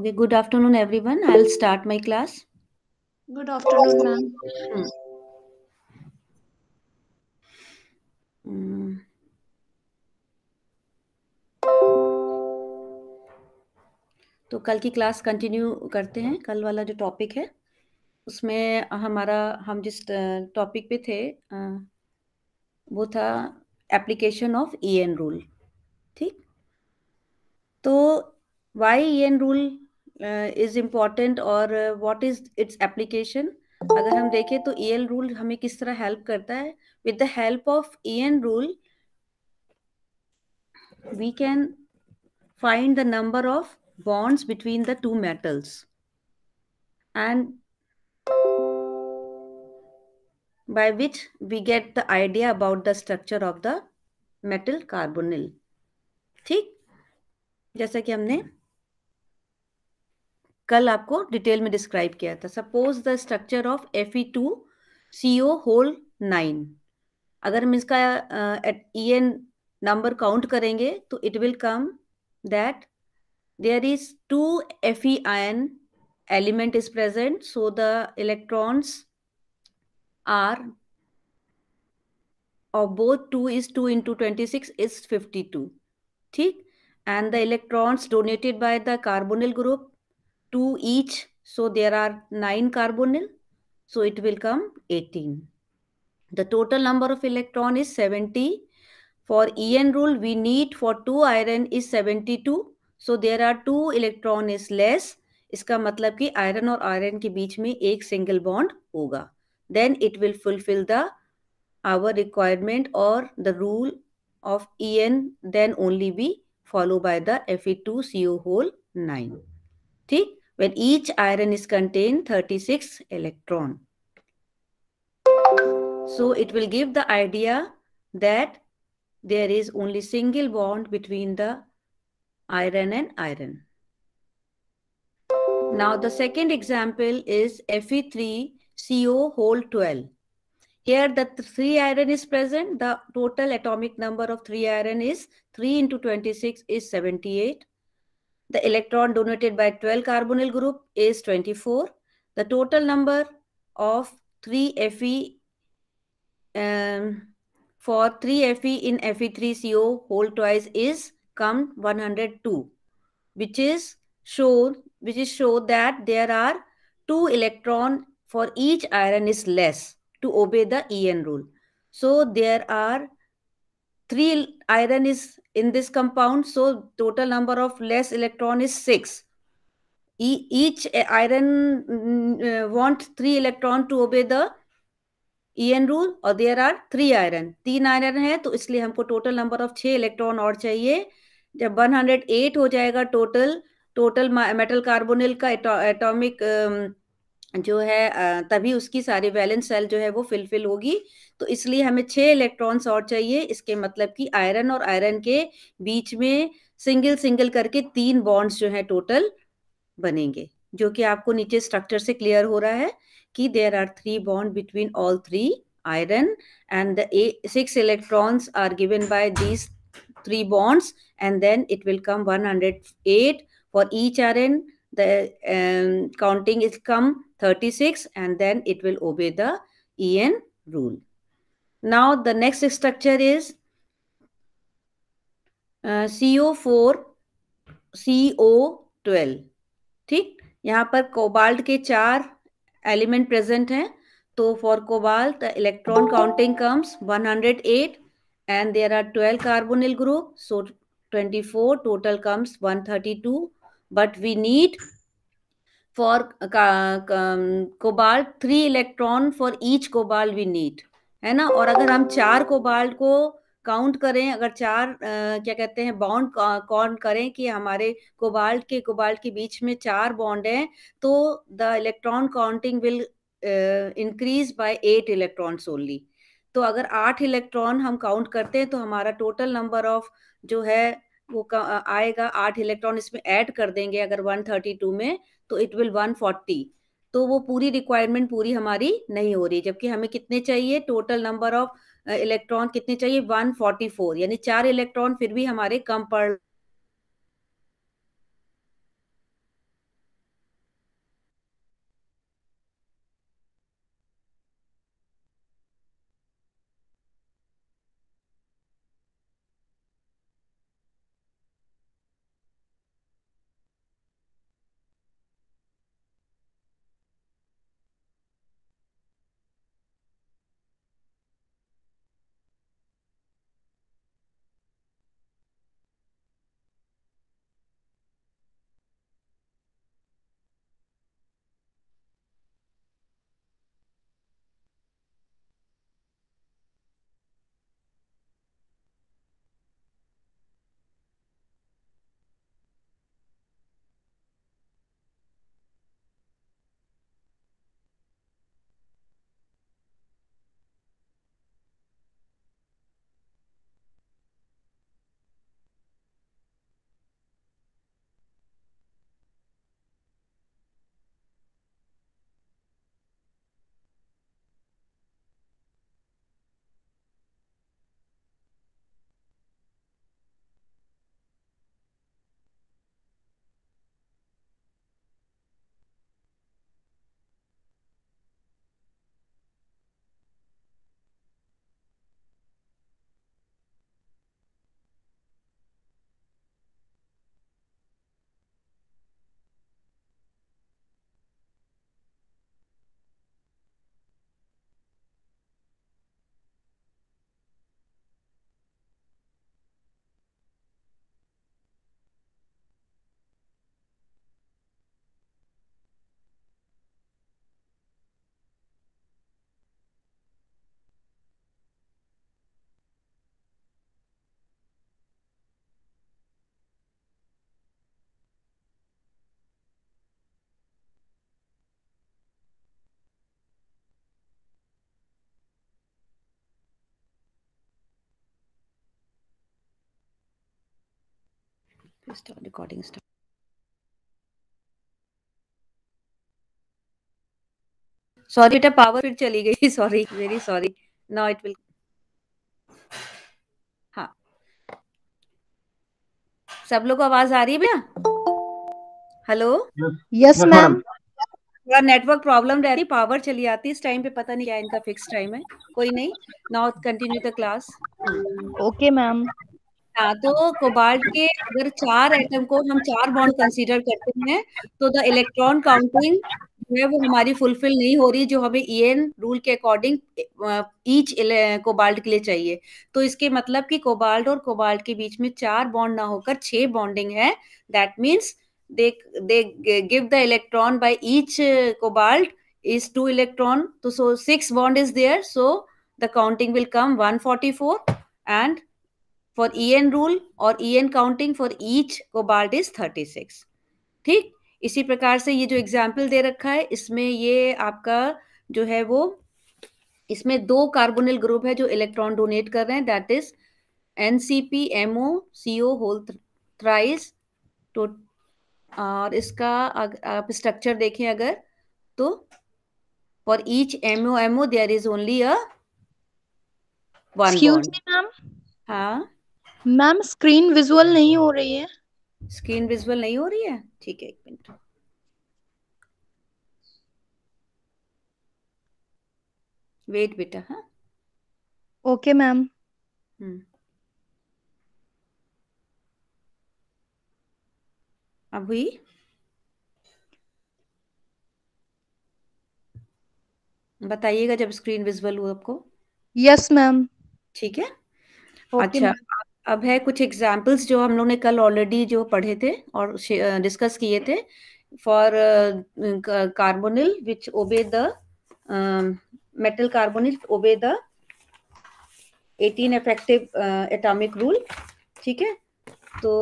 Okay, good afternoon, everyone. I'll start my class. Good afternoon, ma'am. Hmm. hmm. तो कल की class continue करते हैं कल वाला जो टॉपिक है उसमें हमारा हम जिस टॉपिक पे थे वो था application of E N rule ठीक तो why E N rule is uh, important और वॉट इज इट्स एप्लीकेशन अगर हम देखें तो ई एल रूल हमें किस तरह हेल्प करता है with the help of E N rule we can find the number of bonds between the two metals and by which we get the idea about the structure of the metal carbonyl ठीक जैसा कि हमने कल आपको detail में describe किया था suppose the structure of F E two C O whole nine अगर हम इसका ई एन नंबर काउंट करेंगे तो it will come that there is two F E I element is present so the electrons are of both two is two into twenty six is fifty two ठीक and the electrons donated by the carbonyl group two each. So there are nine carbonyl. So it will come 18. The total number of electron is 70. For En rule, we need for two iron is 72. So there are two electron is less. इसका मतलब कि iron और iron के बीच में एक single bond होगा then it will fulfil the our requirement और the rule of En then only be followed by the Fe2CO whole 9. ठीक when each iron is contained 36 electron. So it will give the idea that there is only single bond between the iron and iron. Now the second example is Fe3CO whole 12. Here the 3 iron is present. The total atomic number of 3 iron is 3 into 26 is 78. The electron donated by 12 carbonyl group is 24. The total number of 3 Fe um, for 3 Fe in Fe3CO whole twice is come 102 which is shown which is show that there are two electron for each iron is less to obey the En rule. So there are three iron is in this compound so total number of less electron is 6 e each iron mm, uh, want 3 electron to obey the EN rule और there are three iron तीन iron है तो इसलिए हमको total number of छह electron और चाहिए जब 108 हो जाएगा टोटल टोटल मेटल कार्बोनिल का एटॉमिक जो है तभी उसकी सारी वैलेंस सेल जो है वो फिलफिल होगी तो इसलिए हमें छह इलेक्ट्रॉन्स और चाहिए इसके मतलब कि आयरन और आयरन के बीच में सिंगल सिंगल करके तीन बॉन्ड्स जो है टोटल बनेंगे जो कि आपको नीचे स्ट्रक्चर से क्लियर हो रहा है कि there are three bond between all three iron and six electrons are given by these bonds and then it will come one hundred eight for each iron the counting is come 36 and then it will obey the en rule now the next structure is uh, co4 co12 ठीक यहां पर cobalt के चार element present हैं तो for cobalt electron counting comes 108 and there are 12 carbonyl group so 24 total comes 132 but we need for cobalt three electron for each cobalt we need है ना और अगर हम चार कोबाल्ट को काउंट करें अगर चार आ, uh, क्या कहते हैं बॉन्ड काउंट करें कि हमारे कोबाल्ट के कोबाल्ट के बीच में चार बॉन्ड हैं तो the electron counting will increase by eight electrons only तो अगर आठ इलेक्ट्रॉन हम काउंट करते हैं तो हमारा टोटल नंबर ऑफ जो है वो uh, आएगा आठ इलेक्ट्रॉन इसमें ऐड कर देंगे अगर 132 में तो इट विल वन फोर्टी तो वो पूरी रिक्वायरमेंट पूरी हमारी नहीं हो रही जबकि हमें कितने चाहिए टोटल नंबर ऑफ इलेक्ट्रॉन कितने चाहिए 144 यानी चार इलेक्ट्रॉन फिर भी हमारे कम पड़ start recording start. सॉरी बेटा पावर फिर चली गई sorry very sorry now it will हाँ सब लोग आवाज आ रही है भैया हेलो यस मैम थोड़ा नेटवर्क प्रॉब्लम रह रही पावर चली आती है इस टाइम पे पता नहीं क्या इनका फिक्स टाइम है कोई नहीं now continue the class okay ma'am हाँ तो कोबाल्ट के अगर चार एटम को हम चार बॉन्ड कंसीडर करते हैं तो द इलेक्ट्रॉन काउंटिंग है वो हमारी फुलफिल नहीं हो रही जो हमें ई एन रूल के अकॉर्डिंग ईच कोबाल्ट के लिए चाहिए तो इसके मतलब कि कोबाल्ट और कोबाल्ट के बीच में चार बॉन्ड ना होकर छह बॉन्डिंग है that means they they give the electron by each cobalt is two electron तो so six bond is there so the counting will come 144 and for E N rule और counting for each cobalt is thirty six ठीक इसी प्रकार से ये जो example दे रखा है इसमें ये आपका जो है वो इसमें दो कार्बोनिल ग्रुप है जो इलेक्ट्रॉन डोनेट कर रहे हैं that is N C P M O C O whole thrice तो और इसका आप स्ट्रक्चर देखें अगर तो for each M O M O there is only a one हाँ मैम स्क्रीन विजुअल नहीं हो रही है स्क्रीन विजुअल नहीं हो रही है ठीक है एक मिनट वेट बेटा हाँ ओके मैम हम्म। अब हुई बताइएगा जब स्क्रीन विजुअल हो आपको यस मैम ठीक है okay, अच्छा अब है कुछ एग्जाम्पल्स जो हम लोग ने कल ऑलरेडी जो पढ़े थे और डिस्कस किए थे for carbonyl which obey the metal carbonyl obey the 18 effective atomic rule ठीक है तो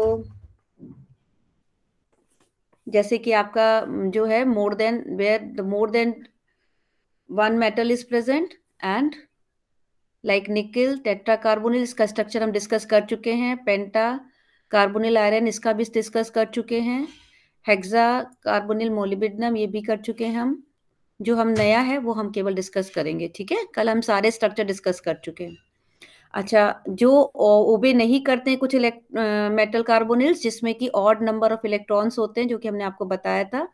जैसे कि आपका जो है more than where the more than one metal is present and like nickel tetra carbonyl इसका स्ट्रक्चर हम डिस्कस कर चुके हैं पेंटा कार्बोनिल आयरन इसका भी डिस्कस कर चुके हैं हेक्सा कार्बोनिल मोलिबिडनम ये भी कर चुके हैं हम जो हम नया है वो हम केवल डिस्कस करेंगे ठीक है कल हम सारे स्ट्रक्चर डिस्कस कर चुके हैं अच्छा जो ओबे नहीं करते हैं कुछ इलेक्ट मेटल कार्बोनिल्स जिसमें कि ऑड नंबर ऑफ इलेक्ट्रॉन्स होते हैं जो कि हमने आपको बताया था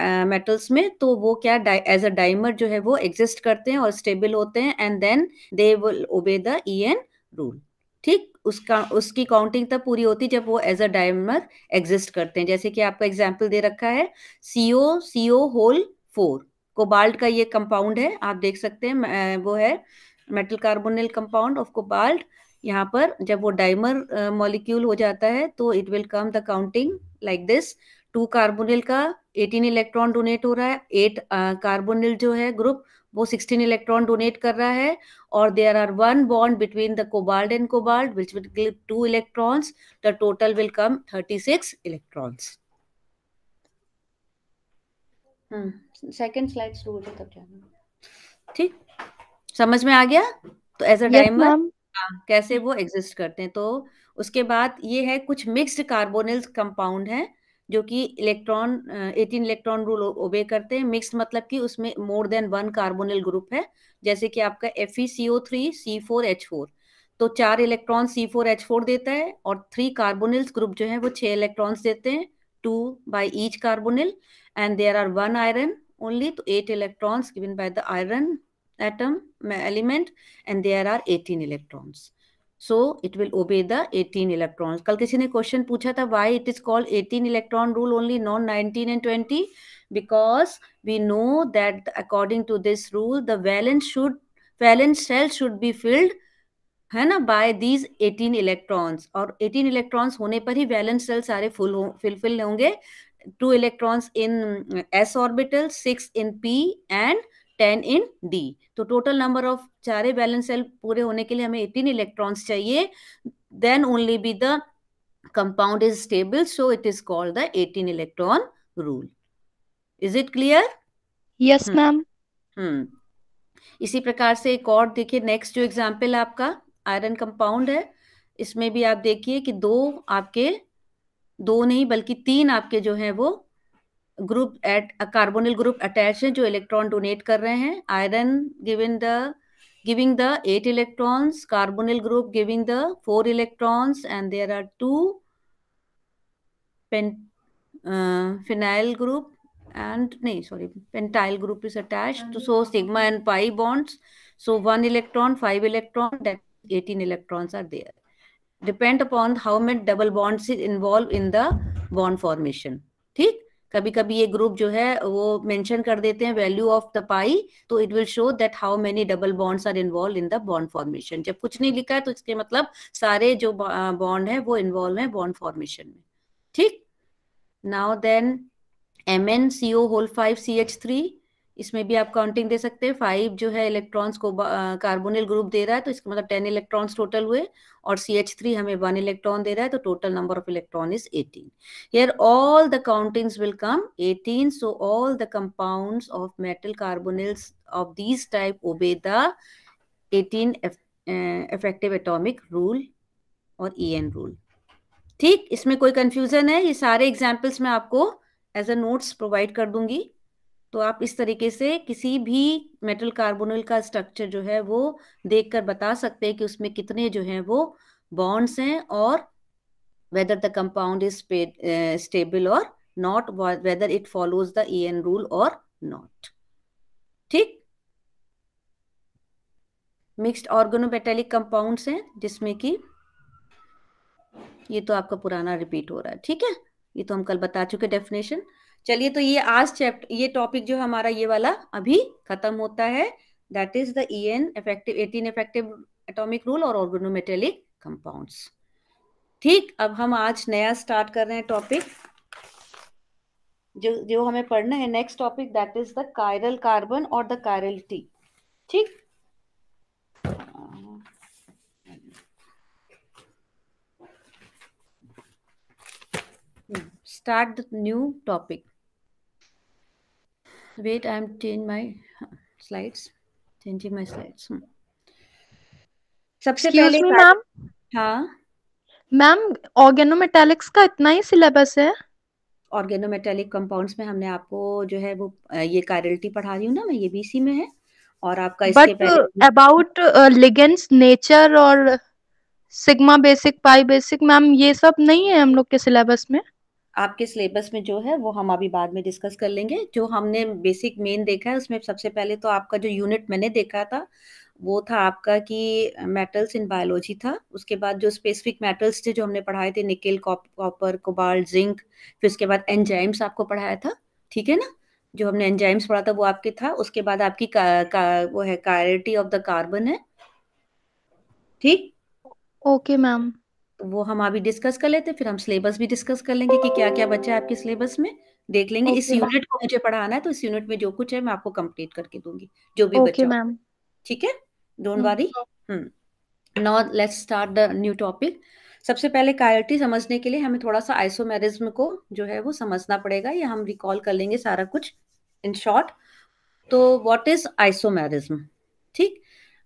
मेटल्स में तो वो क्या एज अ डाइमर जो है वो एग्जिस्ट करते हैं और स्टेबल होते हैं and then they will obey the E N rule ठीक उसका उसकी काउंटिंग तब पूरी होती जब वो एज अ डाइमर एग्जिस्ट करते हैं जैसे कि आपका एग्जाम्पल दे रखा है CO CO whole four cobalt का ये कंपाउंड है आप देख सकते हैं वो है metal carbonyl compound of cobalt यहाँ पर जब वो डाइमर मॉलिक्यूल हो जाता है तो it will come the counting like this two carbonyl का एटीन इलेक्ट्रॉन डोनेट हो रहा है एट कार्बोनिल जो है ग्रुप वो सिक्सटीन इलेक्ट्रॉन डोनेट कर रहा है और there are one bond between the cobalt and cobalt which will give two electrons the total will come thirty six electrons second slide शुरू हो तब जाना ठीक समझ में आ गया तो एज अ डाइमर कैसे वो एग्जिस्ट करते हैं तो उसके बाद ये है कुछ मिक्स्ड कार्बोनिल कंपाउंड है जो कि इलेक्ट्रॉन एटीन इलेक्ट्रॉन रूल ओबे करते हैं मिक्स मतलब कि उसमें more than one carbonyl group है जैसे कि आपका F E C O three C four H four तो चार electron C four H four देता है और थ्री कार्बोनिल्स ग्रुप जो है वो छह इलेक्ट्रॉन्स देते हैं two by each carbonyl and there are one iron only तो eight electrons given by the iron atom element and there are eighteen electrons so it will obey the 18 electron कल किसी ने क्वेश्चन पूछा था why it is called 18 electron rule only non 19 and 20 because we know that according to this rule the valence should valence shell should be filled है ना bye these 18 electrons और 18 electrons होने पर ही वैलेंस सेल सारे full हो fulfil होंगे two electrons in S orbital six in P and ten in D तो टोटल नंबर ऑफ चारे बैलेंस सेल पूरे होने के लिए हमें एटीन इलेक्ट्रॉन्स चाहिए then only be the compound is stable so it is called the eighteen electron rule is it clear yes ma'am इसी प्रकार से एक और देखिए नेक्स्ट जो एग्जाम्पल आपका आयरन कंपाउंड है इसमें भी आप देखिए कि दो आपके दो नहीं बल्कि तीन आपके जो है वो group eight carbonyl group attach है जो इलेक्ट्रॉन डोनेट कर रहे हैं iron giving the giving the eight electrons carbonyl group giving the four electrons and there are two pen phenyl group and नहीं sorry pentyl group is attach so sigma and pi bonds so one electron five electron eighteen electrons are there depend upon how many double bonds is involve in the bond formation ठीक कभी कभी ये group जो है वो mention कर देते हैं वैल्यू ऑफ द पाई तो it will show that how many double bonds are involve in the bond formation जब कुछ नहीं लिखा है तो इसके मतलब सारे जो बॉन्ड है वो इन्वॉल्व है बॉन्ड फॉर्मेशन में ठीक now then M N C O whole five C H three इसमें भी आप काउंटिंग दे सकते हैं फाइव जो है इलेक्ट्रॉन्स को कार्बोनिल ग्रुप दे रहा है तो इसका मतलब टेन इलेक्ट्रॉन्स टोटल हुए और सी एच थ्री हमें वन इलेक्ट्रॉन दे रहा है तो total number of electron is eighteen here all the countings will come eighteen so all the compounds of metal carbonyls of these type obey the eighteen effective atomic rule और E N rule ठीक इसमें कोई confusion है ये सारे examples मैं आपको as a notes provide कर दूंगी तो आप इस तरीके से किसी भी मेटल कार्बोनल का स्ट्रक्चर जो है वो देखकर बता सकते हैं कि उसमें कितने जो हैं वो बॉन्ड्स हैं और whether the compound is stable और not whether it follows the E N rule और नॉट ठीक मिक्स्ड ऑर्गेनोमेटेलिक कंपाउंड्स हैं जिसमें कि ये तो आपका पुराना रिपीट हो रहा है ठीक है ये तो हम कल बता चुके डेफिनेशन चलिए तो ये आज चैप्टर ये टॉपिक जो हमारा ये वाला अभी खत्म होता है that is the E effective eighteen effective atomic rule और ऑर्गेनोमेटेलिक कंपाउंड्स ठीक अब हम आज नया स्टार्ट कर रहे हैं टॉपिक जो जो हमें पढ़ना है next topic that is the chiral carbon और द कायरलिटी ठीक start the new topic wait i'm change my slides change my slides सबसे पहले मैम हाँ मैम ऑर्गेनोमेटेलिक्स का इतना ही सिलेबस है ऑर्गेनोमेटेलिक कंपाउंड्स में हमने आपको जो है वो ये कायरलिटी पढ़ा रही हूँ ना मैं ये बीसी में है और आपका इसके अबाउट लिगेंड्स नेचर और sigma basic pi basic ma'am ये सब नहीं है हम लोग के सिलेबस में आपके सिलेबस में जो है वो हम अभी बाद में डिस्कस कर लेंगे जो हमने बेसिक मेन देखा है उसमें सबसे पहले तो आपका जो यूनिट मैंने देखा था वो था आपका कि मेटल्स इन बायोलॉजी था उसके बाद जो स्पेसिफिक मेटल्स थे जो हमने पढ़ाए थे निकेल कॉपर कोबाल जिंक फिर उसके बाद एंजाइम्स आपको पढ़ाया था ठीक है ना जो हमने एंजाइम्स पढ़ा था वो आपके था उसके बाद आपकी का, का, वो है कायरिटी ऑफ द कार्बन है ठीक ओके मैम तो वो हम अभी डिस्कस कर लेते फिर हम सिलेबस भी डिस्कस कर लेंगे कि क्या क्या बच्चा है आपके सिलेबस में देख लेंगे okay, इस यूनिट को मुझे पढ़ाना है तो इस यूनिट में जो कुछ है मैं आपको कंप्लीट करके दूंगी जो भी okay, बच्चा ठीक है don't worry now let's start the new topic सबसे पहले कायर्टी समझने के लिए हमें थोड़ा सा आइसोमेरिज्म को जो है वो समझना पड़ेगा या हम रिकॉल कर लेंगे सारा कुछ इन शॉर्ट तो व्हाट इज आइसोमेरिज्म ठीक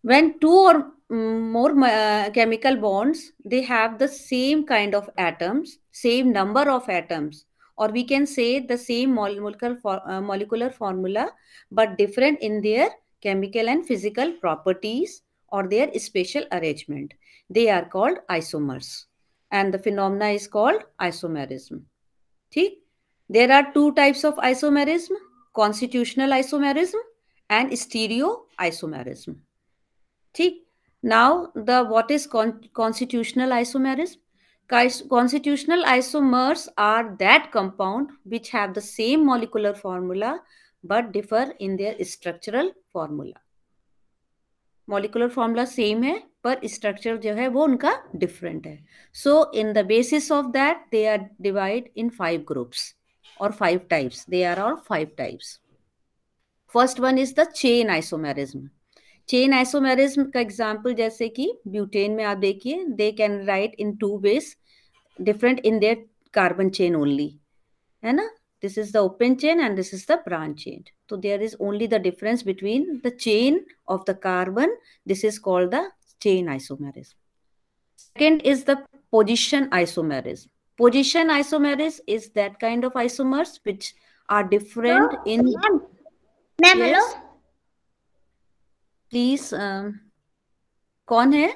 व्हेन टू और more uh, chemical bonds they have the same kind of atoms same number of atoms or we can say the same molecular for, uh, molecular formula but different in their chemical and physical properties or their spatial arrangement they are called isomers and the phenomena is called isomerism theek there are two types of isomerism constitutional isomerism and stereoisomerism theek now, the what is con constitutional isomerism? Constitutional isomers are that compound which have the same molecular formula but differ in their structural formula. Molecular formula same hai, but structural jo hai, wo different So, in the basis of that, they are divided in five groups or five types. They are all five types. First one is the chain isomerism. Chain isomerism का example जैसे कि butane में आप देखिए they can write in two ways different in their carbon chain only है ना this is the open chain and this is the branch chain तो there is only the difference between the chain of the carbon this is called the chain isomerism second is the position isomerism position isomerism is that kind of isomers which are different in ma'am hello please कौन है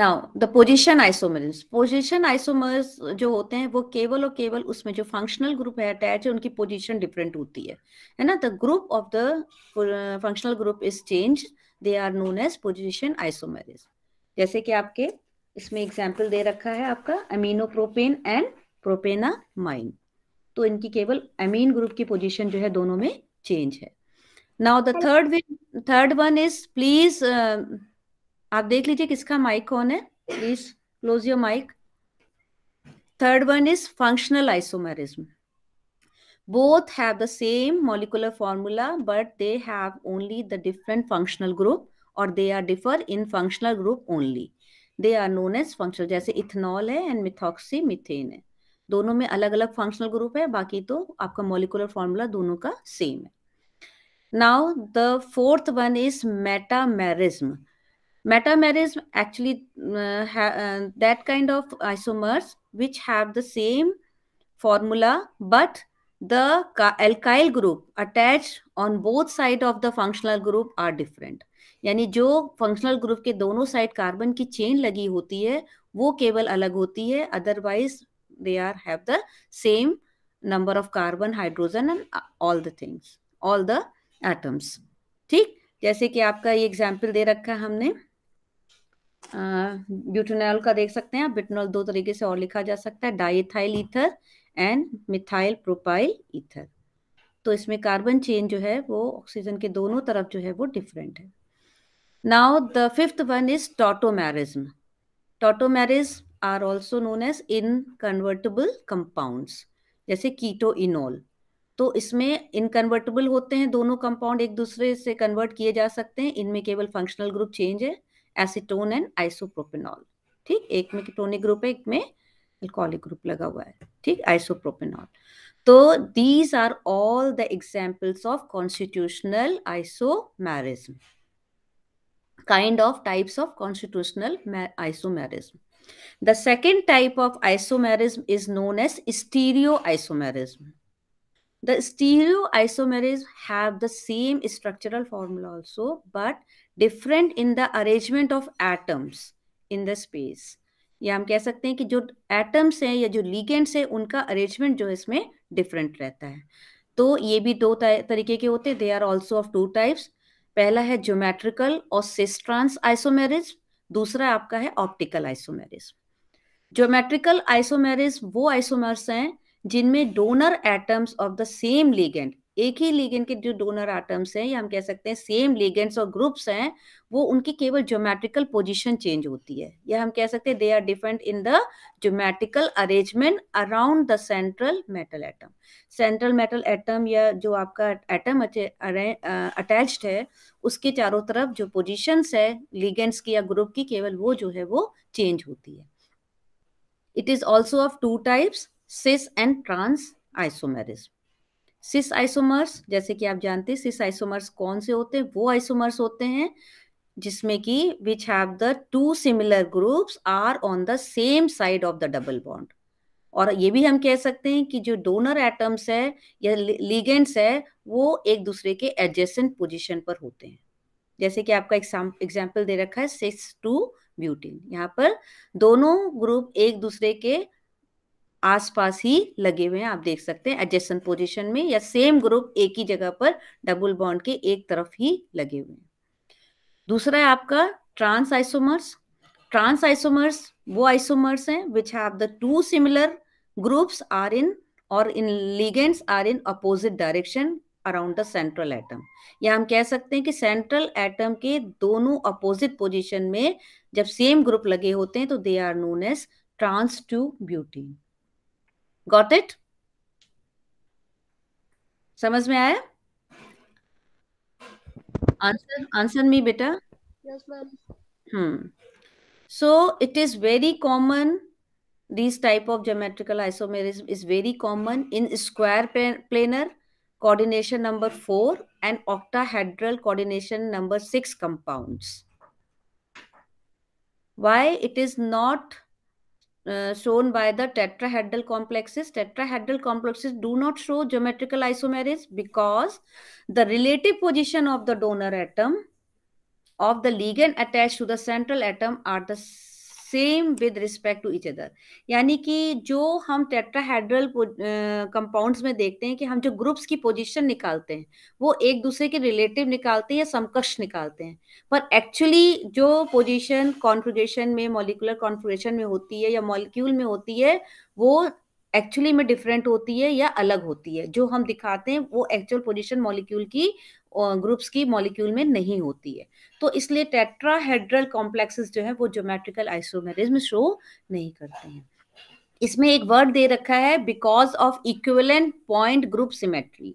now the position isomers position isomers जो होते हैं वो केवल और केवल उसमें जो फंक्शनल ग्रुप है अटैच है उनकी पोजिशन डिफरेंट होती है है ना the group of the functional group is change they are known as position isomers जैसे कि आपके इसमें एग्जाम्पल दे रखा है आपका अमीनो प्रोपेन एंड माइन तो इनकी केवल अमीन ग्रुप की पोजिशन जो है दोनों में चेंज है now third third third one is please आप देख लीजिए किसका माइक कौन है please close your mic third one is functional isomerism both have the same molecular formula but they have only the different functional group और they are differ in functional group only they are known as functional जैसे ethanol है and methoxy methane है दोनों में अलग अलग functional group है बाकी तो आपका मोलिकुलर फॉर्मूला दोनों का सेम है Now, the fourth one is metamerism. Metamerism actually uh, uh, that kind of isomers which have the same formula but the alkyl group attached on both side of the functional group are different. यानी जो functional group के दोनों side carbon की chain लगी होती है वो केवल अलग होती है otherwise they are have the same number of carbon hydrogen and all the things all the atoms ठीक जैसे कि आपका ये एग्जाम्पल दे रखा है हमने ब्यूटोनॉल का देख सकते हैं आप बिटनॉल दो तरीके से और लिखा जा सकता है diethyl ether and methyl propyl ether तो इसमें कार्बन चेन जो है वो ऑक्सीजन के दोनों तरफ जो है वो डिफरेंट है now the fifth one is tautomerism tautomerism are also known as in convertible जैसे कीटो इनोल तो इसमें इनकन्वर्टेबल होते हैं दोनों कंपाउंड एक दूसरे से कन्वर्ट किए जा सकते हैं इनमें केवल फंक्शनल ग्रुप चेंज है एसिटोन एंड आइसोप्रोपेनॉल ठीक एक में कीटोनिक ग्रुप है एक में अल्कोहलिक ग्रुप लगा हुआ है ठीक आइसोप्रोपेनॉल तो these are all the examples of constitutional kind of types of constitutional isomerism the second type of isomerism is known as stereo isomerism the stereoisomerase have the same structural formula also but different in the arrangement of atoms in the space या हम कह सकते हैं कि जो atoms हैं या जो लीगेंड्स हैं उनका अरेंजमेंट जो है इसमें डिफरेंट रहता है तो ये भी दो तरीके के होते हैं they are also of two types पहला है ज्योमेट्रिकल और सिस्ट्रांस आइसोमेरिज दूसरा आपका है ऑप्टिकल आइसोमेरिज ज्योमेट्रिकल आइसोमेरिज वो आइसोमर्स हैं जिनमें donor atoms of the same ligand एक ही लिगेंड के जो डोनर एटम्स हैं या हम कह सकते हैं सेम लिगेंड्स और ग्रुप्स हैं वो उनकी केवल ज्योमेट्रिकल पोजीशन चेंज होती है या हम कह सकते हैं they are different in the geometrical arrangement around the central metal atom central metal atom या जो आपका एटम अटैच्ड है उसके चारों तरफ जो पोजिशन है लिगेंड्स की या ग्रुप की केवल वो जो है वो चेंज होती है it is also of two types cis and trans isomerism cis isomers जैसे कि आप जानते हैं सिस आइसोमर्स कौन से होते हैं वो आइसोमर्स होते हैं जिसमें कि which have the two similar groups are on the same side of the double bond और ये भी हम कह सकते हैं कि जो डोनर एटम्स है या लीगेंट्स है वो एक दूसरे के एडजेसेंट पोजिशन पर होते हैं जैसे कि आपका एग्जाम्पल दे रखा है सिक्स टू ब्यूटीन यहाँ पर दोनों ग्रुप एक दूसरे के आसपास ही लगे हुए हैं आप देख सकते हैं एडजेसन पोजीशन में या सेम ग्रुप एक ही जगह पर डबल बॉन्ड के एक तरफ ही लगे हुए हैं दूसरा है आपका ट्रांस आइसोमर्स ट्रांस आइसोमर्स वो आइसोमर्स हैं which have the two similar groups are in और in ligands are in opposite direction around the central atom या हम कह सकते हैं कि सेंट्रल एटम के दोनों अपोजिट पोजिशन में जब सेम ग्रुप लगे होते हैं तो they are known as trans two butene Got it? समझ में आया answer आंसर मी बेटा yes ma'am hmm. so it is very common these type of geometrical isomerism is very common in square planar coordination number 4 and octahedral coordination number 6 compounds why it is not uh, shown by the tetrahedral complexes. Tetrahedral complexes do not show geometrical isomerism because the relative position of the donor atom of the ligand attached to the central atom are the same with respect to each other यानी कि जो हम tetrahedral compounds में देखते हैं कि हम जो ग्रुप्स की पोजीशन निकालते हैं वो एक दूसरे के रिलेटिव निकालते हैं या समकक्ष निकालते हैं पर एक्चुअली जो पोजीशन कॉन्फ्रिगेशन में मोलिकुलर कॉन्फ्रिगेशन में होती है या मॉलिक्यूल में होती है वो एक्चुअली में डिफरेंट होती है या अलग होती है जो हम दिखाते हैं वो एक्चुअल पोजिशन मॉलिक्यूल की ग्रुप्स की मॉलिक्यूल में नहीं होती है तो इसलिए टेट्राहेड्रल कॉम्प्लेक्सेस जो है वो ज्योमेट्रिकल आइसोमेरिज्म शो नहीं करते हैं इसमें एक वर्ड दे रखा है because of equivalent point group symmetry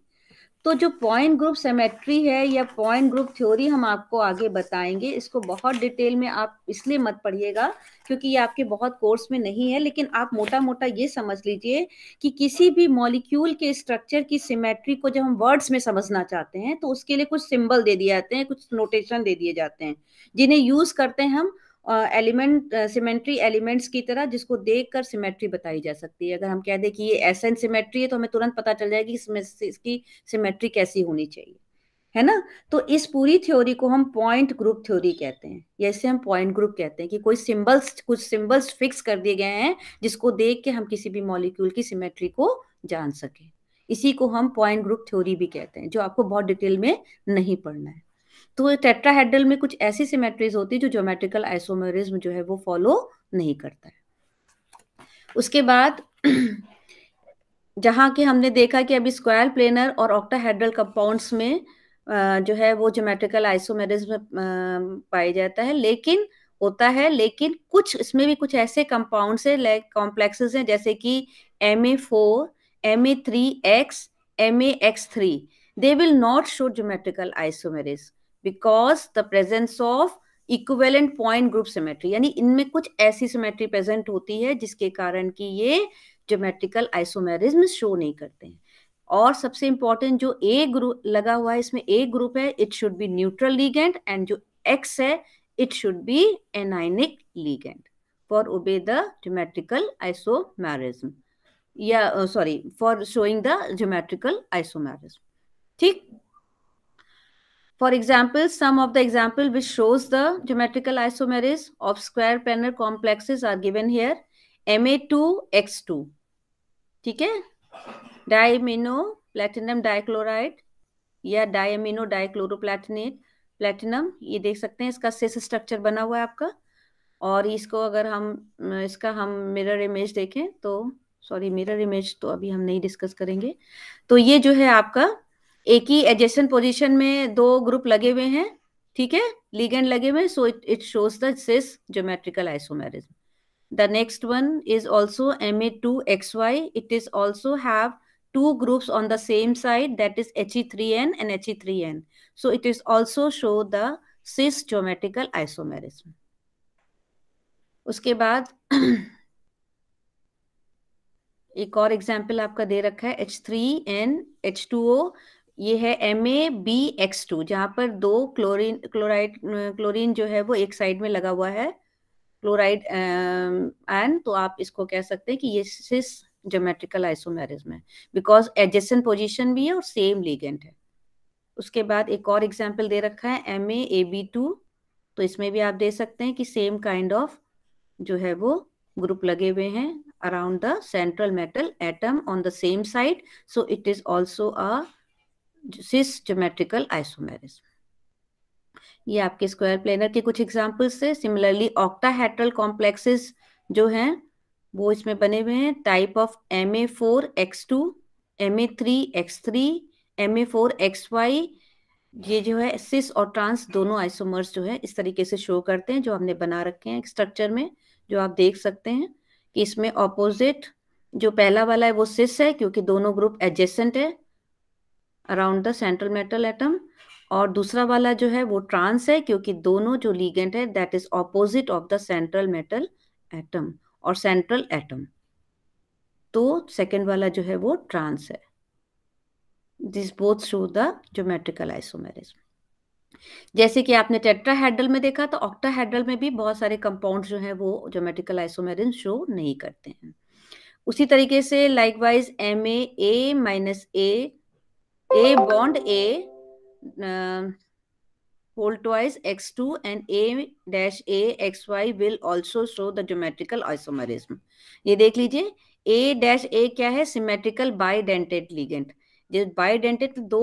तो जो पॉइंट ग्रुप सेमेट्री है या पॉइंट ग्रुप थ्योरी हम आपको आगे बताएंगे इसको बहुत डिटेल में आप इसलिए मत पढ़िएगा क्योंकि ये आपके बहुत कोर्स में नहीं है लेकिन आप मोटा मोटा ये समझ लीजिए कि किसी भी मॉलिक्यूल के स्ट्रक्चर की सिमेट्री को जब हम वर्ड्स में समझना चाहते हैं तो उसके लिए कुछ सिंबल दे दिए जाते हैं कुछ नोटेशन दे दिए जाते हैं जिन्हें यूज करते हैं हम एलिमेंट सिमेट्री एलिमेंट्स की तरह जिसको देख कर सिमेट्री बताई जा सकती है अगर हम कह दें कि ये ऐसा सिमेट्री है तो हमें तुरंत पता चल जाएगी इसमें इसकी सिमेट्री कैसी होनी चाहिए है ना तो इस पूरी थ्योरी को हम पॉइंट ग्रुप थ्योरी कहते हैं या इसे हम पॉइंट ग्रुप कहते हैं कि कोई सिंबल्स कुछ सिंबल्स फिक्स कर दिए गए हैं जिसको देख के हम किसी भी मॉलिक्यूल की सिमेट्री को जान सके इसी को हम पॉइंट ग्रुप थ्योरी भी कहते हैं जो आपको बहुत डिटेल में नहीं पढ़ना है तो टेट्राहेड्रल में कुछ ऐसी सिमेट्रीज होती है जो ज्योमेट्रिकल आइसोमेरिज्म जो है वो फॉलो नहीं करता है उसके बाद जहाँ कि हमने देखा कि अभी स्क्वायर प्लेनर और ऑक्टाहेड्रल कंपाउंड्स में जो है वो ज्योमेट्रिकल आइसोमेरिज्म पाया जाता है लेकिन होता है लेकिन कुछ इसमें भी कुछ ऐसे कंपाउंड है लाइक कॉम्प्लेक्सेस हैं जैसे कि M A four M A three X M A X three they will not show geometrical isomerism because the presence of equivalent point group symmetry यानी इनमें कुछ ऐसी सिमेट्री प्रेजेंट होती है जिसके कारण कि ये जोमेट्रिकल आइसोमेरिज्म शो नहीं करते हैं और सबसे इंपॉर्टेंट जो ए ग्रुप लगा हुआ है इसमें ए ग्रुप है it should be neutral ligand and जो एक्स है it should be anionic ligand for obey the geometrical isomerism या sorry for showing the geometrical isomerism ठीक For example some of the example which shows the geometrical isomerism of square planar complexes are given here. Ma2X2. ठीक है diamino platinum dichloride या diamino dichloroplatinate platinum ये देख सकते हैं इसका सिस structure बना हुआ है आपका और इसको अगर हम इसका हम मिरर इमेज देखें तो सॉरी मिरर इमेज तो अभी हम नहीं डिस्कस करेंगे तो ये जो है आपका एक ही एजेसेंट पोजीशन में दो ग्रुप लगे हुए हैं ठीक है लिगेंड लगे हुए so it it shows the cis geometrical isomerism the next one is also M A two X Y it is also have that is H E three N and H E three N so it is also show the cis geometrical isomerism. उसके बाद एक और example आपका दे रखा है H H three N two O ये है M A B X two जहां पर दो क्लोरीन क्लोराइड क्लोरीन जो है वो एक साइड में लगा हुआ है क्लोराइड एन um, तो आप इसको कह सकते हैं कि ये सिस जोमेट्रिकल आइसोमेरिज्म है बिकॉज एडजेसन पोजिशन भी है और सेम लीगेंट है उसके बाद एक और एग्जाम्पल दे रखा है M A A B two तो इसमें भी आप दे सकते हैं कि सेम काइंड ऑफ जो है वो ग्रुप लगे हुए हैं around the central metal atom on the same side so it is also a cis geometrical isomerism ये आपके स्क्वायर प्लेनर के कुछ एग्जाम्पल्स है सिमिलरली ऑक्टाहेड्रल कॉम्प्लेक्सेस जो हैं वो इसमें बने हुए हैं type of M A four X two M A three X three M A four X Y ये जो है सिस और ट्रांस दोनों आइसोमर्स जो है इस तरीके से शो करते हैं जो हमने बना रखे हैं स्ट्रक्चर में जो आप देख सकते हैं कि इसमें ऑपोजिट जो पहला वाला है वो सिस है क्योंकि दोनों ग्रुप एडजेसेंट है around the central metal atom और दूसरा वाला जो है वो ट्रांस है क्योंकि दोनों जो लीगेंट है that is opposite of the central metal atom और सेंट्रल एटम तो सेकेंड वाला जो है वो ट्रांस है this both show the geometrical isomerism जैसे कि आपने टेट्राहेड्रल में देखा तो ऑक्टाहेड्रल में भी बहुत सारे कंपाउंड जो है वो जोमेट्रिकल आइसोमेरिन शो नहीं करते हैं उसी तरीके से likewise M A minus A A bond A uh, hold twice x2 and A dash A xy will also show the geometrical isomerism. ये देख लीजिए a dash a क्या है symmetrical bidentate ligand ये बाइडेंटेड दो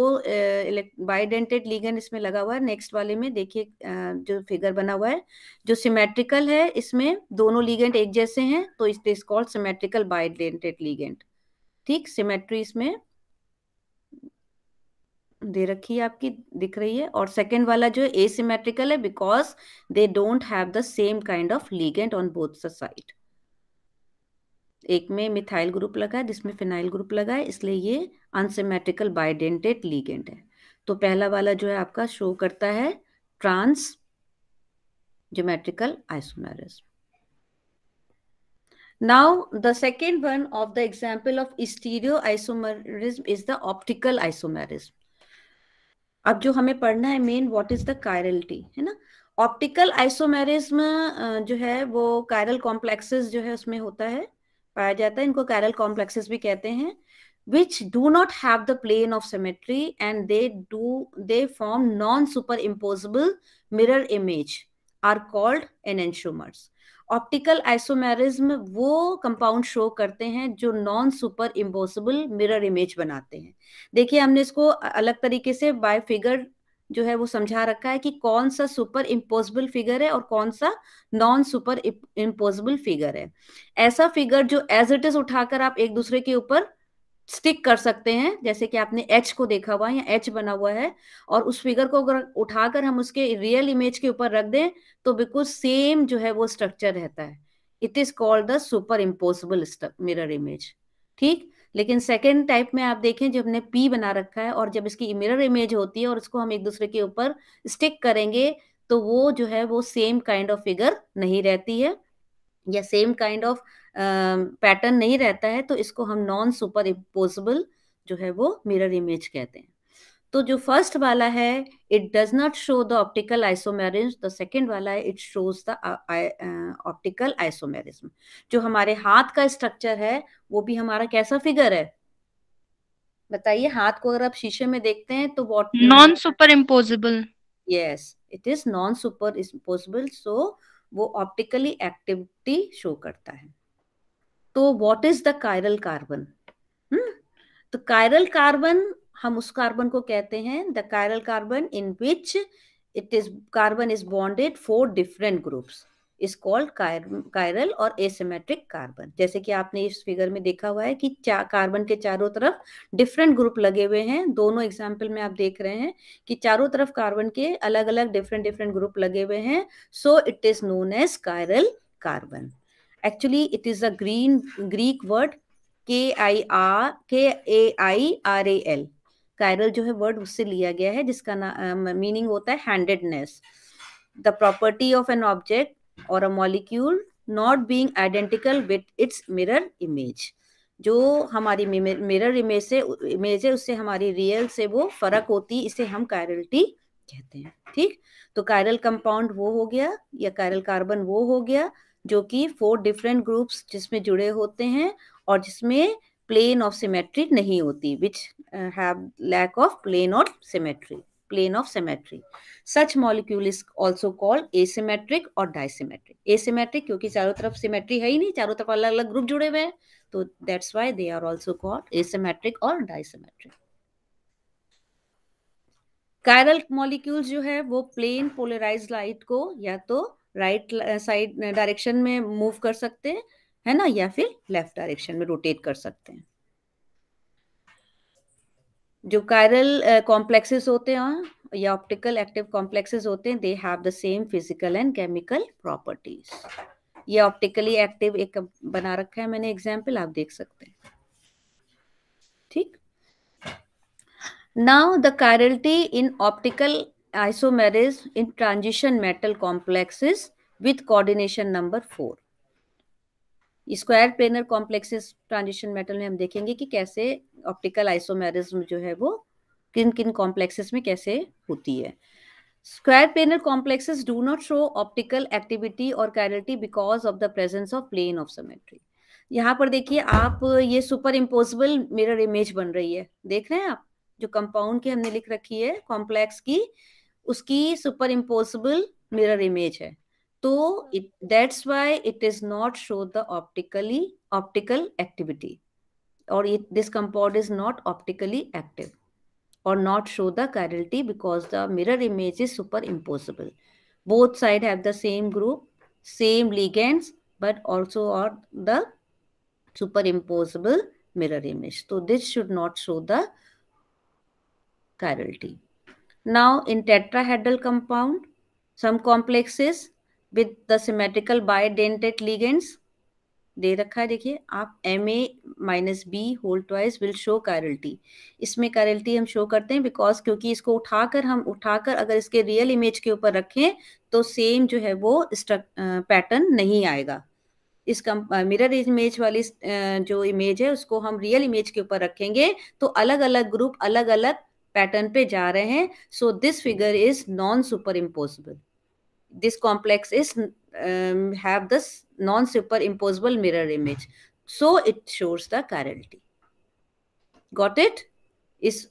बाइडेंटेड लिगेंड इसमें लगा हुआ है नेक्स्ट वाले में देखिए जो फिगर बना हुआ है जो सिमेट्रिकल है इसमें दोनों लिगेंड एक जैसे हैं तो is called symmetrical bidentate ligand ठीक सिमेट्री इसमें दे रखी है आपकी दिख रही है और सेकेंड वाला जो है एसिमेट्रिकल है because they don't have the same kind of ligand on both the side एक में मिथाइल ग्रुप लगा है जिसमें फिनाइल ग्रुप लगा है इसलिए ये अनसिमेट्रिकल बाइडेंटेड लीगेंट है तो पहला वाला जो है आपका शो करता है trans geometrical now the second one of the example of stereo isomerism is the optical isomerism अब जो हमें पढ़ना है main what is the chirality है ना ऑप्टिकल आइसोमेरिज्म जो है वो कायरल कॉम्प्लेक्सेस जो है उसमें होता है पाया जाता है इनको कायरल कॉम्प्लेक्सेस भी कहते हैं which do not have the plane of symmetry and they do they form non super imposable mirror image are called enantiomers optical isomerism वो कंपाउंड शो करते हैं जो non superimposable mirror image बनाते हैं देखिए हमने इसको अलग तरीके से बाय फिगर जो है वो समझा रखा है कि कौन सा सुपर इम्पोजिबल फिगर है और कौन सा नॉन सुपर इम्पोजिबल फिगर है ऐसा फिगर जो एज इट इज उठाकर आप एक दूसरे के ऊपर स्टिक कर सकते हैं जैसे कि आपने एच को देखा हुआ है या एच बना हुआ है और उस फिगर को अगर उठाकर हम उसके रियल इमेज के ऊपर रख दें तो बिल्कुल सेम जो है वो स्ट्रक्चर रहता है it is called the superimposable mirror image ठीक लेकिन सेकेंड टाइप में आप देखें जो हमने पी बना रखा है और जब इसकी मिरर इमेज होती है और उसको हम एक दूसरे के ऊपर स्टिक करेंगे तो वो जो है वो सेम काइंड ऑफ फिगर नहीं रहती है या सेम काइंड ऑफ पैटर्न नहीं रहता है तो इसको हम नॉन सुपर इम्पोजिबल जो है वो मिरर इमेज कहते हैं तो जो फर्स्ट वाला है it does not show the optical isomerism the second वाला है it shows the optical isomerism जो हमारे हाथ का स्ट्रक्चर है वो भी हमारा कैसा फिगर है बताइए हाथ को अगर आप शीशे में देखते हैं तो what non super superimposable yes it is non super superimposable so वो ऑप्टिकली एक्टिविटी शो करता है तो what is the chiral carbon तो कायरल कार्बन हम उस कार्बन को कहते हैं the chiral carbon in which it is carbon is bonded four different groups is called chiral और एसेमेट्रिक कार्बन जैसे कि आपने इस फिगर में देखा हुआ है कि कार्बन के चारों तरफ डिफरेंट ग्रुप लगे हुए हैं दोनों एग्जाम्पल में आप देख रहे हैं कि चारों तरफ कार्बन के अलग अलग डिफरेंट डिफरेंट ग्रुप लगे हुए हैं so it is known as chiral carbon actually it is a green greek word k i r k a i r a l chiral jo hai word usse liya gaya hai jiska na, जिसका meaning hota hai handedness the property of an object or a molecule not being identical with its mirror image जो हमारी mirror image से image है उससे हमारी real से वो फर्क होती इसे हम कायरलिटी कहते हैं ठीक तो कायरल कंपाउंड वो हो गया या कायरल कार्बन वो हो गया जो कि फोर डिफरेंट ग्रुप्स जिसमें जुड़े होते हैं और जिसमें प्लेन ऑफ सिमेट्री नहीं होती which have lack of plane of symmetry plane of symmetry such molecule is also called asymmetric or dysymmetric क्योंकि चारों तरफ सिमेट्री है ही नहीं चारों तरफ अलग अलग ग्रुप जुड़े हुए हैं तो that's why they are also called asymmetric और dysymmetric कायरल मॉलिक्यूल्स जो है वो प्लेन पोलराइज लाइट को या तो राइट साइड डायरेक्शन में मूव कर सकते हैं है ना या फिर लेफ्ट डायरेक्शन में रोटेट कर सकते हैं जो कायरल कॉम्प्लेक्सेस होते हैं या ऑप्टिकल एक्टिव कॉम्प्लेक्सेस होते हैं they have the same physical and chemical properties ये ऑप्टिकली एक्टिव एक बना रखा है मैंने एग्जाम्पल आप देख सकते हैं ठीक now the chirality in optical isomerase in transition metal complexes with coordination number 4 square planar complexes transition metal में हम देखेंगे कि कैसे ऑप्टिकल आइसोमेरिज्म जो है वो किन किन कॉम्प्लेक्सेस में कैसे होती है square planar complexes do not show optical activity और chirality because of the presence of plane of symmetry यहाँ पर देखिए आप ये सुपर इम्पोजिबल मिरर इमेज बन रही है देख रहे हैं आप जो कंपाउंड की हमने लिख रखी है कॉम्प्लेक्स की उसकी सुपर इम्पोसिबल मिरर इमेज है तो that's why it is not show the optically optical activity और this compound is not optically active और not show the chirality because the mirror image is superimposable both side have the same group same ligands but also और the superimposable mirror image तो this should not show the chirality Now in tetrahedral compound, some complexes with the symmetrical bidentate ligands दे रखा है देखिए आप M A minus B whole twice will show chirality इसमें chirality हम show करते हैं बिकॉज क्योंकि इसको उठाकर हम उठाकर अगर इसके रियल इमेज के ऊपर रखें तो सेम जो है वो पैटर्न नहीं आएगा इस कम मिरर इमेज वाली जो इमेज है उसको हम रियल इमेज के ऊपर रखेंगे तो अलग अलग ग्रुप अलग अलग पैटर्न पे जा रहे हैं so this figure is non super superimposable this complex is have this non super imposable mirror image so it शोर्स द कैरलिटी गॉट इट इस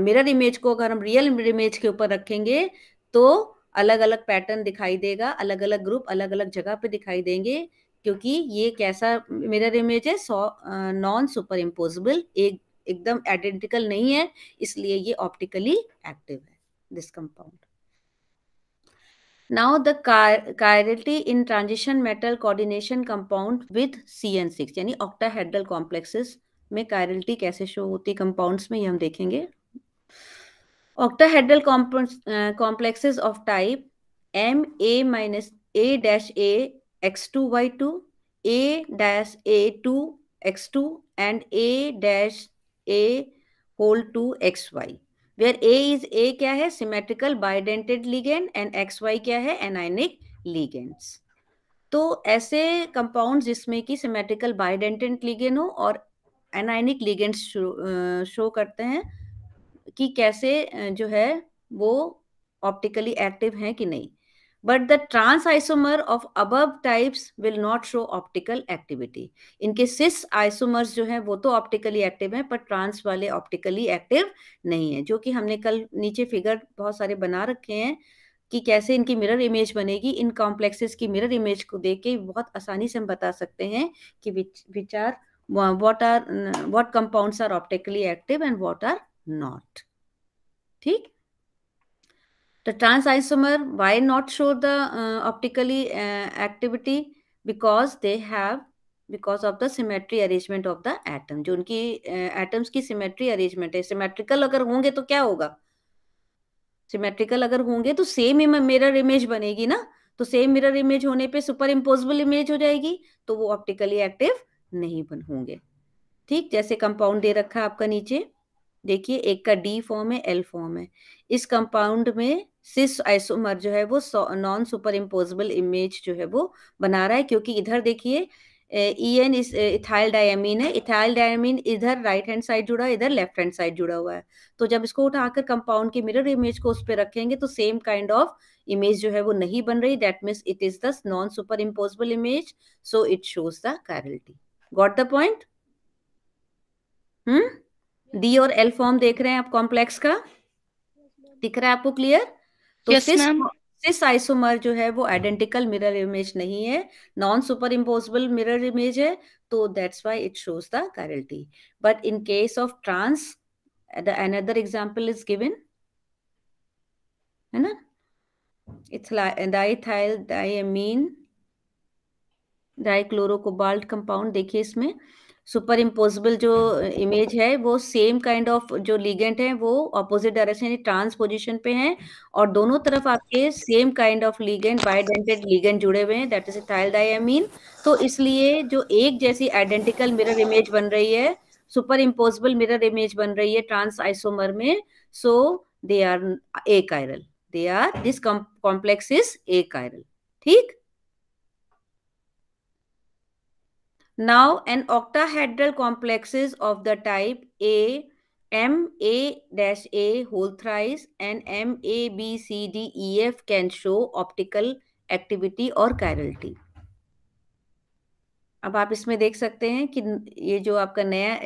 मिरर uh, इमेज को अगर हम रियल इमेज के ऊपर रखेंगे तो अलग अलग पैटर्न दिखाई देगा अलग अलग ग्रुप अलग अलग जगह पे दिखाई देंगे क्योंकि ये कैसा मिरर इमेज है सो नॉन सुपर इम्पोजिबल एक एकदम आइडेंटिकल नहीं है इसलिए ये ऑप्टिकली एक्टिव है this compound now the chirality in transition metal coordination compound with C N six यानी ऑक्टाहेड्रल कॉम्प्लेक्सेस में कायरिटी कैसे शो होती है कंपाउंड्स में ये हम देखेंगे octahedral complexes of type M A minus A dash A X two Y two A dash A two X two and A dash A whole two X Y where A is A क्या है symmetrical bidentate ligand and X Y क्या है anionic ligands तो ऐसे compound जिसमें कि symmetrical bidentate ligand हो और एनाइनिक लीगेंड्स शो, शो करते हैं कि कैसे जो है वो ऑप्टिकली एक्टिव हैं कि नहीं but the trans isomer of अब types will not show optical activity इनके सिस आइसोमर्स जो है वो तो ऑप्टिकली एक्टिव है पर ट्रांस वाले ऑप्टिकली एक्टिव नहीं है जो कि हमने कल नीचे फिगर बहुत सारे बना रखे हैं कि कैसे इनकी मिरर इमेज बनेगी इन कॉम्प्लेक्सेस की मिरर इमेज को देख के बहुत आसानी से हम बता सकते हैं कि विचार what are what compound are optically active and what are not ठीक The trans isomer, why not show the uh, optically uh, activity? Because they have because of the symmetry arrangement of the atom जो उनकी atoms uh, की symmetry arrangement है symmetrical अगर होंगे तो क्या होगा सिमेट्रिकल अगर होंगे तो सेम मिरर इमेज बनेगी ना तो सेम मिरर इमेज होने पे सुपर इम्पोजिबल इमेज हो जाएगी तो वो ऑप्टिकली एक्टिव नहीं बन होंगे ठीक जैसे कंपाउंड दे रखा है आपका नीचे देखिए एक का डी फॉर्म है एल फॉर्म है इस कंपाउंड में सिस आइसोमर जो है वो नॉन सुपर इम्पोजेबल इमेज जो है वो बना रहा है क्योंकि इधर देखिए ई एन इथाइल डायमीन है इथाइल डायमीन इधर राइट हैंड साइड जुड़ा इधर लेफ्ट हैंड साइड जुड़ा हुआ है तो जब इसको उठाकर कंपाउंड की मिरर इमेज को उस पर रखेंगे तो सेम काइंड ऑफ इमेज जो है वो नहीं बन रही that means it is the non super imposable image so it shows the chirality got the point D और एल फॉर्म देख रहे हैं आप कॉम्प्लेक्स का दिख रहा है आपको क्लियर तो yes, सिस सिस आइसोमर जो है वो आइडेंटिकल मिरर इमेज नहीं है non super imposable mirror image है तो that's why it shows the chirality but in case of trans the another example is given है ना it's like diethyl diamine dichlorocobalt compound देखिए इसमें सुपर इम्पोजिबल जो image है वो सेम काइंड ऑफ जो लीगेंट है वो ऑपोजिट डायरेक्शन ट्रांस पोजिशन पे है और दोनों तरफ आपके same kind of ligand bidentate ligand जुड़े हुए हैं दैट इज इथाइल डायमीन तो इसलिए जो एक जैसी आइडेंटिकल मिरर इमेज बन रही है सुपर इम्पोजिबल मिरर इमेज बन रही है ट्रांस आइसोमर में so they are achiral they are this complex is achiral ठीक Now an octahedral complexes of the type A, M A dash A whole thrice and M A B C D E F can show optical activity or chirality. अब आप इसमें देख सकते हैं कि ये जो आपका नया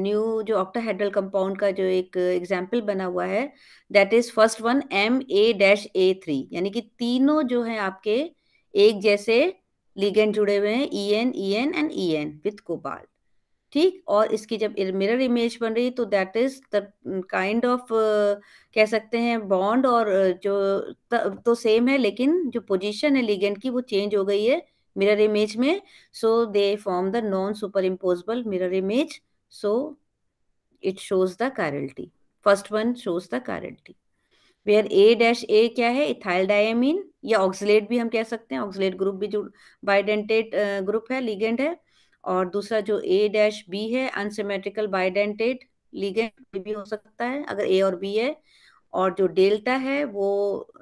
न्यू जो ऑक्टाहेड्रल कंपाउंड का जो एक एग्जाम्पल बना हुआ है that is first one M A dash A three यानी कि तीनों जो है आपके एक जैसे लिगेंड जुड़े हुए हैं E N E N and E N with cobalt ठीक और इसकी जब मिरर इमेज बन रही तो that is the kind of कह सकते हैं बॉन्ड और जो त, तो सेम है लेकिन जो पोजीशन है लिगेंड की वो चेंज हो गई है मिरर इमेज में so they form the non super imposable mirror image so it shows the chirality first one shows the chirality where A dash A क्या है इथाइल डायमीन या ऑक्सलेट भी हम कह सकते हैं ऑक्सलेट ग्रुप भी जो बाइडेंटेट ग्रुप है लिगेंड है और दूसरा जो ए डैश बी है अनसेमेट्रिकल बाइडेंटेट लिगेंड भी हो सकता है अगर ए और बी है और जो डेल्टा है वो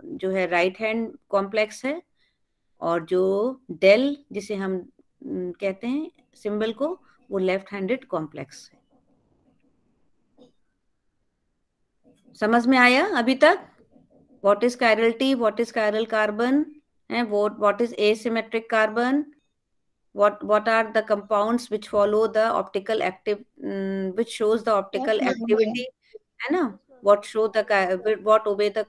जो है राइट हैंड कॉम्प्लेक्स है और जो डेल जिसे हम कहते हैं सिंबल को वो लेफ्ट हैंडेड कॉम्प्लेक्स है समझ में आया अभी तक what is chirality what is chiral carbon what is asymmetric carbon what what are the compound which follow the optical active which shows the optical activity है ना what show the what obey the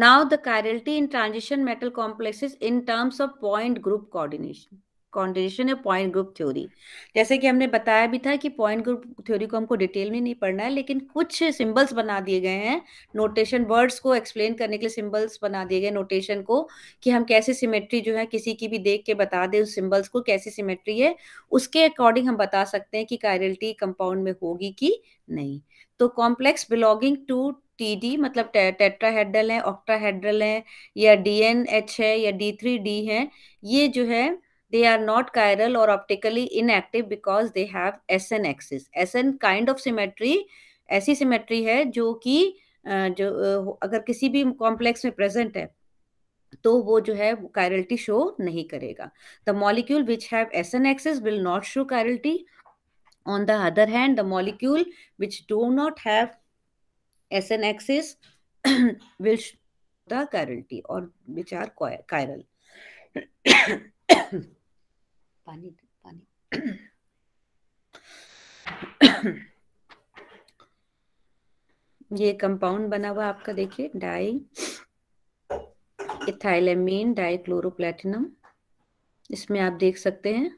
Now the chirality in transition metal complexes in terms of point group coordination. Contradiction या point group theory जैसे कि हमने बताया भी था कि पॉइंट ग्रुप थ्योरी को हमको डिटेल में नहीं पढ़ना है लेकिन कुछ सिंबल्स बना दिए गए हैं नोटेशन वर्ड्स को एक्सप्लेन करने के लिए सिंबल्स बना दिए गए नोटेशन को कि हम कैसे सिमेट्री जो है किसी की भी देख के बता दें उस सिम्बल्स को कैसी सिमेट्री है उसके अकॉर्डिंग हम बता सकते हैं कि कायरलिटी कंपाउंड में होगी कि नहीं तो complex belonging to T D मतलब टे, टेट्राहेड्रल है ऑक्टाहेड्रल है या एच है या डी थ्री डी है ये जो है they are not chiral or optically inactive because they have SN axis. SN kind of symmetry ऐसी symmetry है जो कि जो अगर किसी भी complex में present है तो वो जो है chirality show नहीं करेगा The molecule which have SN axis will not show chirality. On the other hand, the molecule which do not have SN axis will show the chirality or which are chiral. पानी पानी ये compound बना हुआ आपका देखिए die इथाइलेमीन platinum इसमें आप देख सकते हैं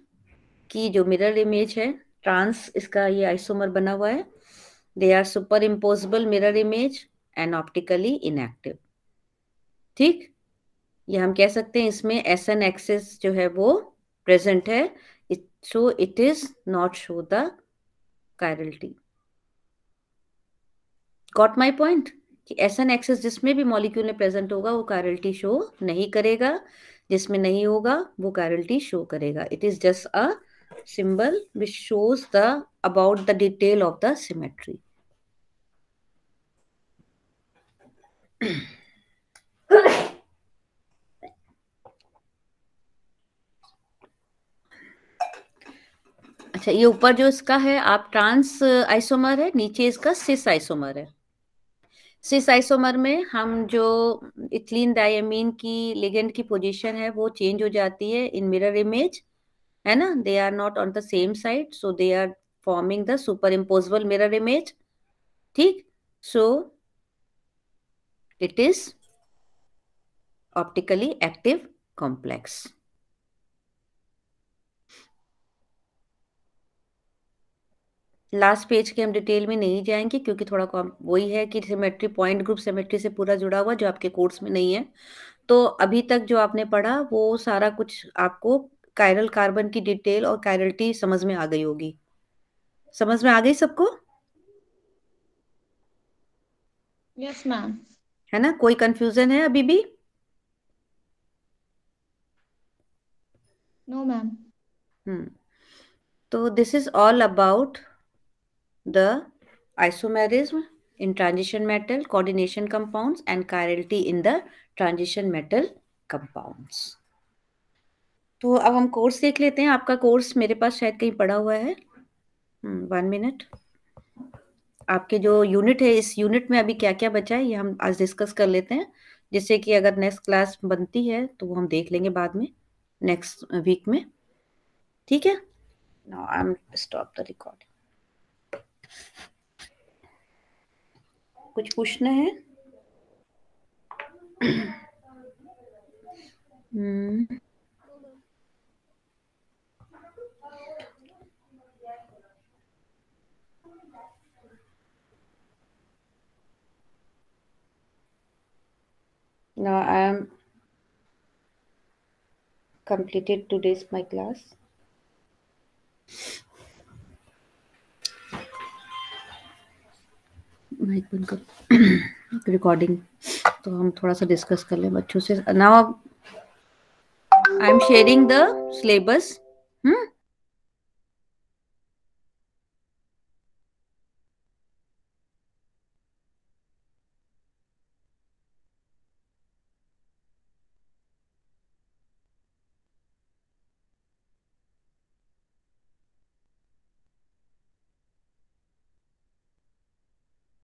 कि जो मिरर इमेज है ट्रांस इसका ये आइसोमर बना हुआ है they are super imposable mirror image and optically inactive ठीक ये हम कह सकते हैं इसमें एस एन एक्सेस जो है वो present है it, so it is not show the chirality got my point कि ऐसा एक्सेस जिसमें भी मॉलिक्यूल में प्रेजेंट होगा वो कैरल्टी शो नहीं करेगा जिसमें नहीं होगा वो कैरल्टी शो करेगा it is just a symbol which shows the about the detail of the symmetry अच्छा ये ऊपर जो इसका है आप ट्रांस आइसोमर है नीचे इसका सिस आइसोमर है सिस आइसोमर में हम जो इथिलीन डायमीन की लिगेंड की पोजीशन है वो चेंज हो जाती है इन मिरर इमेज है ना they are not on the same side so they are forming the super imposable mirror image ठीक so it is optically active complex last page के हम डिटेल में नहीं जाएंगे क्योंकि थोड़ा कॉम वही है कि सिमेट्री पॉइंट ग्रुप सिमेट्री से पूरा जुड़ा हुआ जो आपके कोर्स में नहीं है तो अभी तक जो आपने पढ़ा वो सारा कुछ आपको कायरल कार्बन की डिटेल और कायरलिटी समझ में आ गई होगी समझ में आ गई सबको यस मैम है ना कोई कंफ्यूजन है अभी भी नो मैम हम्म तो this is all about the isomerism in transition metal coordination compounds and chirality in the transition metal compounds. तो अब हम कोर्स देख लेते हैं आपका कोर्स मेरे पास शायद कहीं पड़ा हुआ है वन हम्म, मिनट आपके जो यूनिट है इस यूनिट में अभी क्या क्या बचा है ये हम आज डिस्कस कर लेते हैं जिससे कि अगर नेक्स्ट क्लास बनती है तो वो हम देख लेंगे बाद में नेक्स्ट वीक में ठीक है no I am stop the recording कुछ पूछना है hmm now i am completed today's my class mic बंद कर रिकॉर्डिंग तो हम थोड़ा सा डिस्कस कर लें बच्चों से now I am sharing the syllabus hmm